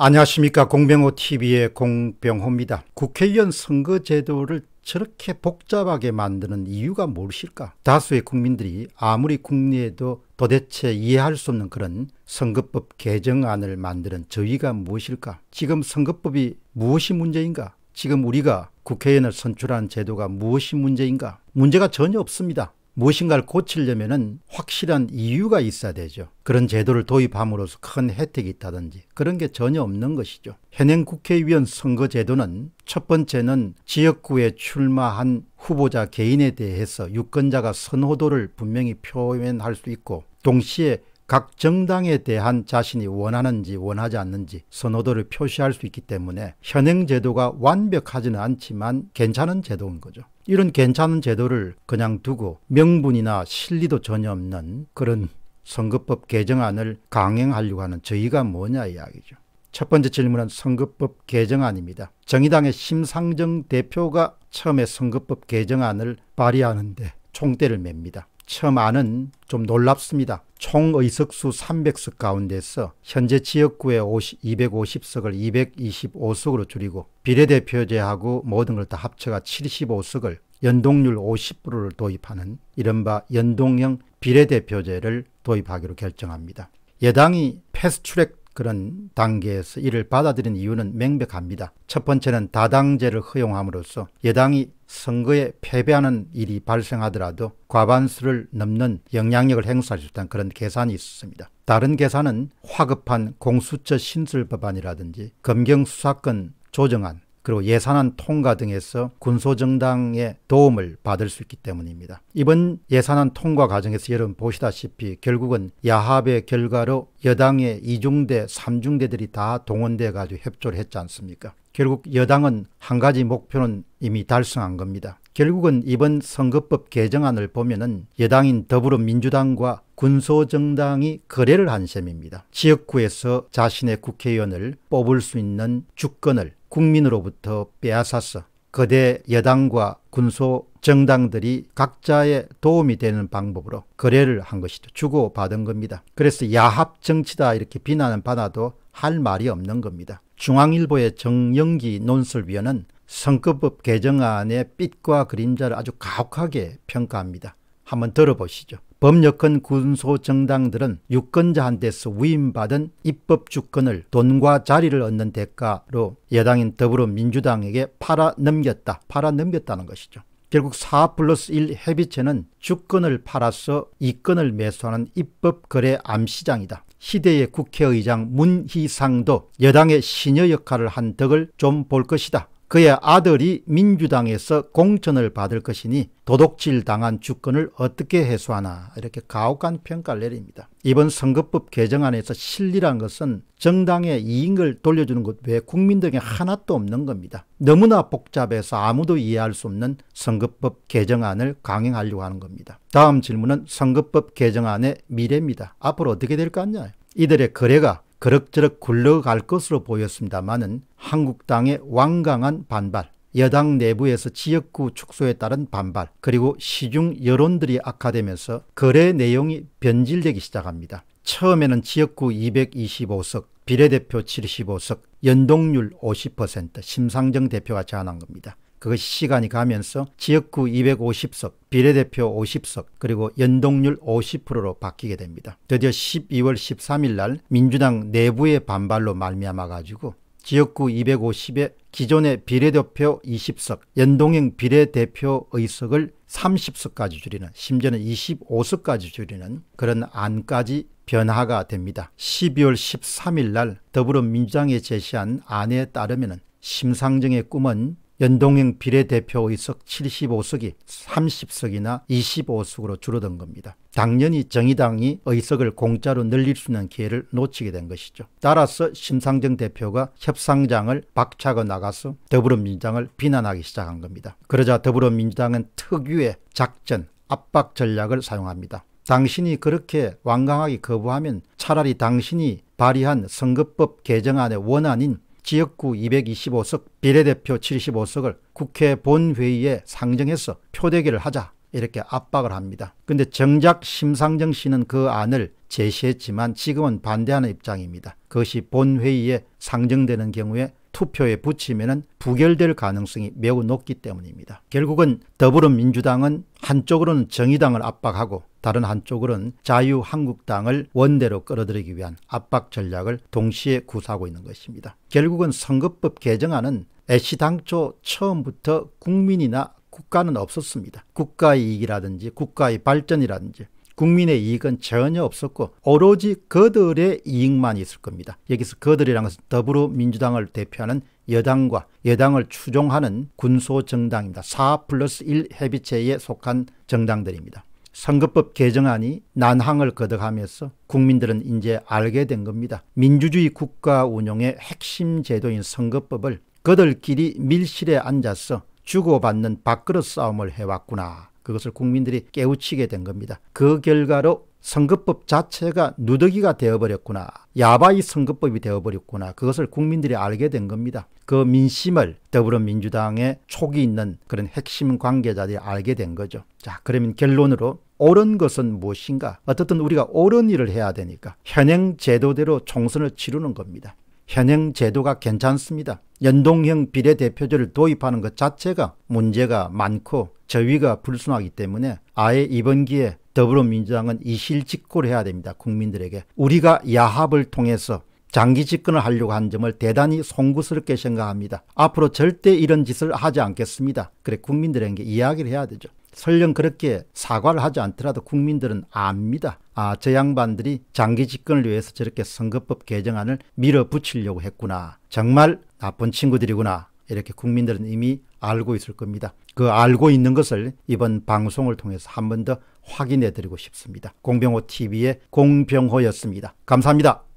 안녕하십니까 공병호TV의 공병호입니다. 국회의원 선거제도를 저렇게 복잡하게 만드는 이유가 무엇일까? 다수의 국민들이 아무리 국내에도 도대체 이해할 수 없는 그런 선거법 개정안을 만드는 저희가 무엇일까? 지금 선거법이 무엇이 문제인가? 지금 우리가 국회의원을 선출한 제도가 무엇이 문제인가? 문제가 전혀 없습니다. 무엇인가를 고치려면 확실한 이유가 있어야 되죠. 그런 제도를 도입함으로써 큰 혜택이 있다든지 그런 게 전혀 없는 것이죠. 현행 국회의원 선거 제도는 첫 번째는 지역구에 출마한 후보자 개인에 대해서 유권자가 선호도를 분명히 표현할 수 있고 동시에 각 정당에 대한 자신이 원하는지 원하지 않는지 선호도를 표시할 수 있기 때문에 현행 제도가 완벽하지는 않지만 괜찮은 제도인 거죠. 이런 괜찮은 제도를 그냥 두고 명분이나 실리도 전혀 없는 그런 선거법 개정안을 강행하려고 하는 저희가 뭐냐 이야기죠. 첫 번째 질문은 선거법 개정안입니다. 정의당의 심상정 대표가 처음에 선거법 개정안을 발의하는데 총대를 맵니다. 처만은 좀 놀랍습니다. 총 의석수 300석 가운데서 현재 지역구의 50, 250석을 225석으로 줄이고 비례대표제하고 모든 걸 다 합쳐가 75석을 연동률 50%를 도입하는 이른바 연동형 비례대표제를 도입하기로 결정합니다. 여당이 패스트트랙 그런 단계에서 이를 받아들인 이유는 명백합니다. 첫 번째는 다당제를 허용함으로써 여당이 선거에 패배하는 일이 발생하더라도 과반수를 넘는 영향력을 행사할 수 있다는 그런 계산이 있습니다. 다른 계산은 화급한 공수처 신설 법안이라든지 검경수사권 조정안 그리고 예산안 통과 등에서 군소정당의 도움을 받을 수 있기 때문입니다. 이번 예산안 통과 과정에서 여러분 보시다시피 결국은 야합의 결과로 여당의 이중대 삼중대들이 다 동원돼 가지고 협조를 했지 않습니까? 결국 여당은 한 가지 목표는 이미 달성한 겁니다. 결국은 이번 선거법 개정안을 보면은 여당인 더불어민주당과 군소정당이 거래를 한 셈입니다. 지역구에서 자신의 국회의원을 뽑을 수 있는 주권을 국민으로부터 빼앗아서 거대 여당과 군소 정당들이 각자의 도움이 되는 방법으로 거래를 한 것이죠. 주고받은 겁니다. 그래서 야합 정치다 이렇게 비난을 받아도 할 말이 없는 겁니다. 중앙일보의 정영기 논설위원은 선거법 개정안의 빛과 그림자를 아주 가혹하게 평가합니다. 한번 들어보시죠. 법력권 군소 정당들은 유권자한테서 위임받은 입법 주권을 돈과 자리를 얻는 대가로 여당인 더불어민주당에게 팔아 넘겼다. 팔아 넘겼다는 것이죠. 결국 4 플러스 1 협의체는 주권을 팔아서 이권을 매수하는 입법 거래 암시장이다. 시대의 국회의장 문희상도 여당의 신여 역할을 한 덕을 좀 볼 것이다. 그의 아들이 민주당에서 공천을 받을 것이니 도덕질 당한 주권을 어떻게 해소하나 이렇게 가혹한 평가를 내립니다. 이번 선거법 개정안에서 실리란 것은 정당의 이익을 돌려주는 것 외에 국민들에게 하나도 없는 겁니다. 너무나 복잡해서 아무도 이해할 수 없는 선거법 개정안을 강행하려고 하는 겁니다. 다음 질문은 선거법 개정안의 미래입니다. 앞으로 어떻게 될 것 같냐? 이들의 거래가 그럭저럭 굴러갈 것으로 보였습니다만은 한국당의 완강한 반발, 여당 내부에서 지역구 축소에 따른 반발, 그리고 시중 여론들이 악화되면서 거래 내용이 변질되기 시작합니다. 처음에는 지역구 225석, 비례대표 75석, 연동률 50%, 심상정 대표가 제안한 겁니다. 그것이 시간이 가면서 지역구 250석, 비례대표 50석, 그리고 연동률 50%로 바뀌게 됩니다. 드디어 12월 13일 날 민주당 내부의 반발로 말미암아 가지고 지역구 250에 기존의 비례대표 20석, 연동형 비례대표 의석을 30석까지 줄이는, 심지어는 25석까지 줄이는 그런 안까지 변화가 됩니다. 12월 13일 날 더불어민주당이 제시한 안에 따르면 심상정의 꿈은 연동형 비례대표의석 75석이 30석이나 25석으로 줄어든 겁니다. 당연히 정의당이 의석을 공짜로 늘릴 수 있는 기회를 놓치게 된 것이죠. 따라서 심상정 대표가 협상장을 박차고 나가서 더불어민주당을 비난하기 시작한 겁니다. 그러자 더불어민주당은 특유의 작전, 압박 전략을 사용합니다. 당신이 그렇게 완강하게 거부하면 차라리 당신이 발의한 선거법 개정안의 원안인 지역구 225석, 비례대표 75석을 국회 본회의에 상정해서 표대기를 하자 이렇게 압박을 합니다. 근데 정작 심상정 씨는 그 안을 제시했지만 지금은 반대하는 입장입니다. 그것이 본회의에 상정되는 경우에 투표에 붙이면 부결될 가능성이 매우 높기 때문입니다. 결국은 더불어민주당은 한쪽으로는 정의당을 압박하고 다른 한쪽으로는 자유한국당을 원대로 끌어들이기 위한 압박 전략을 동시에 구사하고 있는 것입니다. 결국은 선거법 개정안은 애시 당초 처음부터 국민이나 국가는 없었습니다. 국가의 이익이라든지 국가의 발전이라든지 국민의 이익은 전혀 없었고 오로지 그들의 이익만 있을 겁니다. 여기서 그들이란 것은 더불어민주당을 대표하는 여당과 여당을 추종하는 군소정당입니다. 4 플러스 1 해비체에 속한 정당들입니다. 선거법 개정안이 난항을 거듭하면서 국민들은 이제 알게 된 겁니다. 민주주의 국가 운영의 핵심 제도인 선거법을 그들끼리 밀실에 앉아서 주고받는 밥그릇 싸움을 해왔구나. 그것을 국민들이 깨우치게 된 겁니다. 그 결과로 선거법 자체가 누더기가 되어버렸구나. 야바이 선거법이 되어버렸구나. 그것을 국민들이 알게 된 겁니다. 그 민심을 더불어민주당의 촉이 있는 그런 핵심 관계자들이 알게 된 거죠. 자, 그러면 결론으로 옳은 것은 무엇인가? 어떻든 우리가 옳은 일을 해야 되니까 현행 제도대로 총선을 치르는 겁니다. 현행 제도가 괜찮습니다. 연동형 비례대표제를 도입하는 것 자체가 문제가 많고 저위가 불순하기 때문에 아예 이번 기회에 더불어민주당은 이실직고를 해야 됩니다. 국민들에게. 우리가 야합을 통해서 장기 집권을 하려고 한 점을 대단히 송구스럽게 생각합니다. 앞으로 절대 이런 짓을 하지 않겠습니다. 그래 국민들에게 이야기를 해야 되죠. 설령 그렇게 사과를 하지 않더라도 국민들은 압니다. 아, 저 양반들이 장기 집권을 위해서 저렇게 선거법 개정안을 밀어붙이려고 했구나. 정말 나쁜 친구들이구나. 이렇게 국민들은 이미 알고 있을 겁니다. 그 알고 있는 것을 이번 방송을 통해서 한 번 더 확인해 드리고 싶습니다. 공병호 TV의 공병호였습니다. 감사합니다.